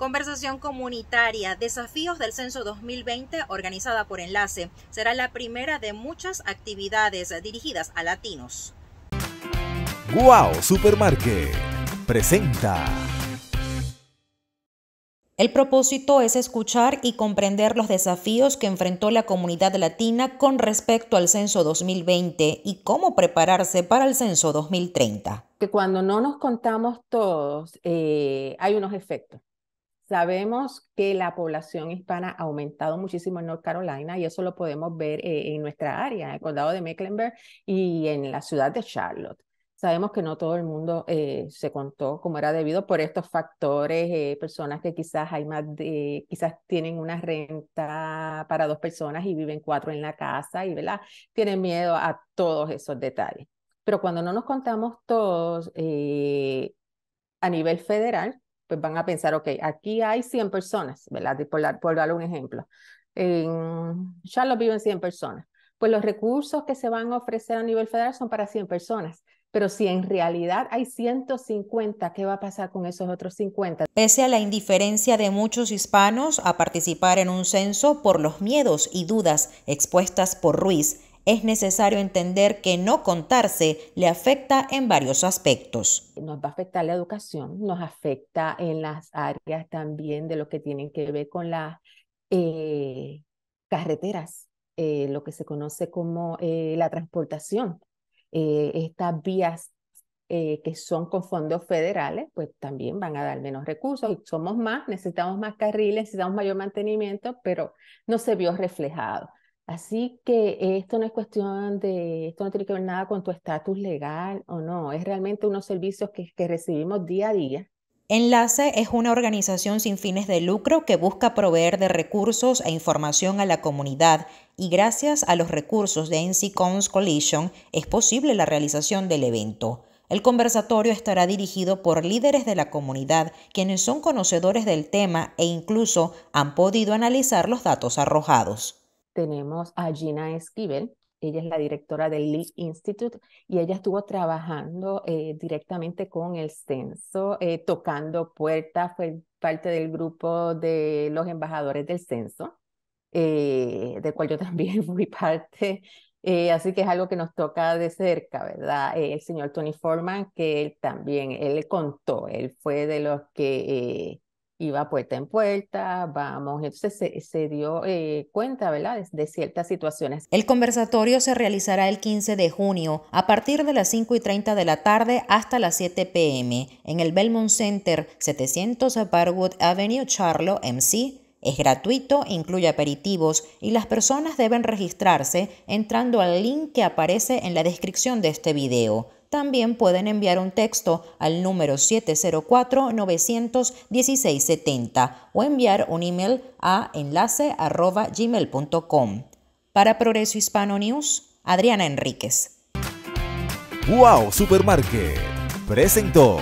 Conversación comunitaria, desafíos del censo 2020 organizada por Enlace, será la primera de muchas actividades dirigidas a latinos. Wow Supermarket presenta. El propósito es escuchar y comprender los desafíos que enfrentó la comunidad latina con respecto al censo 2020 y cómo prepararse para el censo 2030. Que cuando no nos contamos todos, eh, hay unos efectos. Sabemos que la población hispana ha aumentado muchísimo en North Carolina y eso lo podemos ver eh, en nuestra área, en el condado de Mecklenburg y en la ciudad de Charlotte. Sabemos que no todo el mundo eh, se contó como era debido por estos factores, eh, personas que quizás hay más de, quizás tienen una renta para dos personas y viven cuatro en la casa y ¿verdad? tienen miedo a todos esos detalles. Pero cuando no nos contamos todos a nivel federal, pues van a pensar, ok, aquí hay 100 personas, ¿verdad? Por, la, dar un ejemplo. En lo viven 100 personas. Pues los recursos que se van a ofrecer a nivel federal son para 100 personas. Pero si en realidad hay 150, ¿qué va a pasar con esos otros 50? Pese a la indiferencia de muchos hispanos a participar en un censo por los miedos y dudas expuestas por Ruiz, es necesario entender que no contarse le afecta en varios aspectos. Nos va a afectar la educación, nos afecta en las áreas también de lo que tienen que ver con las eh, carreteras, eh, lo que se conoce como eh, la transportación, estas vías que son con fondos federales, pues también van a dar menos recursos. Somos más, necesitamos más carriles, necesitamos mayor mantenimiento, pero no se vio reflejado. Así que esto no es cuestión de, esto no tiene que ver nada con tu estatus legal o no, es realmente unos servicios que, recibimos día a día Enlace es una organización sin fines de lucro que busca proveer de recursos e información a la comunidad y gracias a los recursos de NCCONS Coalition es posible la realización del evento. El conversatorio estará dirigido por líderes de la comunidad quienes son conocedores del tema e incluso han podido analizar los datos arrojados tenemos a Gina Esquivel. Ella es la directora del Lee Institute y ella estuvo trabajando eh, directamente con el censo, eh, tocando puertas, fue parte del grupo de los embajadores del censo, eh, de cual yo también fui parte. así que es algo que nos toca de cerca, ¿verdad? el señor Tony Forman, que él también, él contó, él fue de los que iba puerta en puerta, vamos, entonces se, dio eh, cuenta, ¿verdad?, de, ciertas situaciones. El conversatorio se realizará el 15 de junio a partir de las 5 y 30 de la tarde hasta las 7 pm en el Belmont Center, 700 Barwood Avenue, Charlo, MC. Es gratuito, incluye aperitivos y las personas deben registrarse entrando al link que aparece en la descripción de este video. También pueden enviar un texto al número 704-916-70 o enviar un email a gmail.com. Para Progreso Hispano News, Adriana Enríquez. ¡Wow! Supermarket presentó.